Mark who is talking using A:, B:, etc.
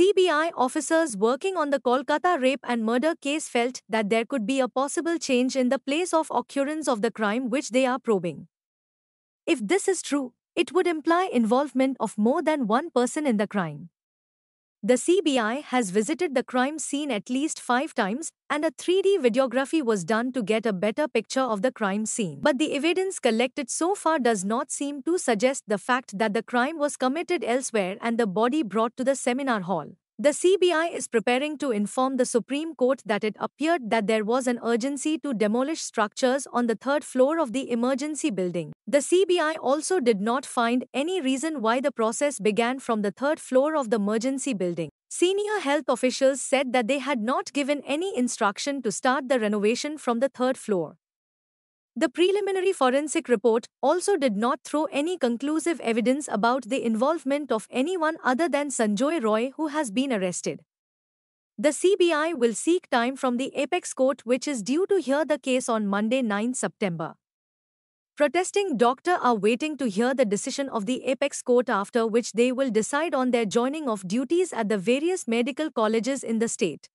A: CBI officers working on the Kolkata rape and murder case felt that there could be a possible change in the place of occurrence of the crime which they are probing. If this is true, it would imply involvement of more than one person in the crime. The CBI has visited the crime scene at least five times, and a 3D videography was done to get a better picture of the crime scene. But the evidence collected so far does not seem to suggest the fact that the crime was committed elsewhere and the body brought to the seminar hall. The CBI is preparing to inform the Supreme Court that it appeared that there was an urgency to demolish structures on the third floor of the emergency building. The CBI also did not find any reason why the process began from the third floor of the emergency building. Senior health officials said that they had not given any instruction to start the renovation from the third floor. The preliminary forensic report also did not throw any conclusive evidence about the involvement of anyone other than Sanjoy Roy who has been arrested. The CBI will seek time from the Apex Court which is due to hear the case on Monday 9 September. Protesting doctor are waiting to hear the decision of the Apex Court after which they will decide on their joining of duties at the various medical colleges in the state.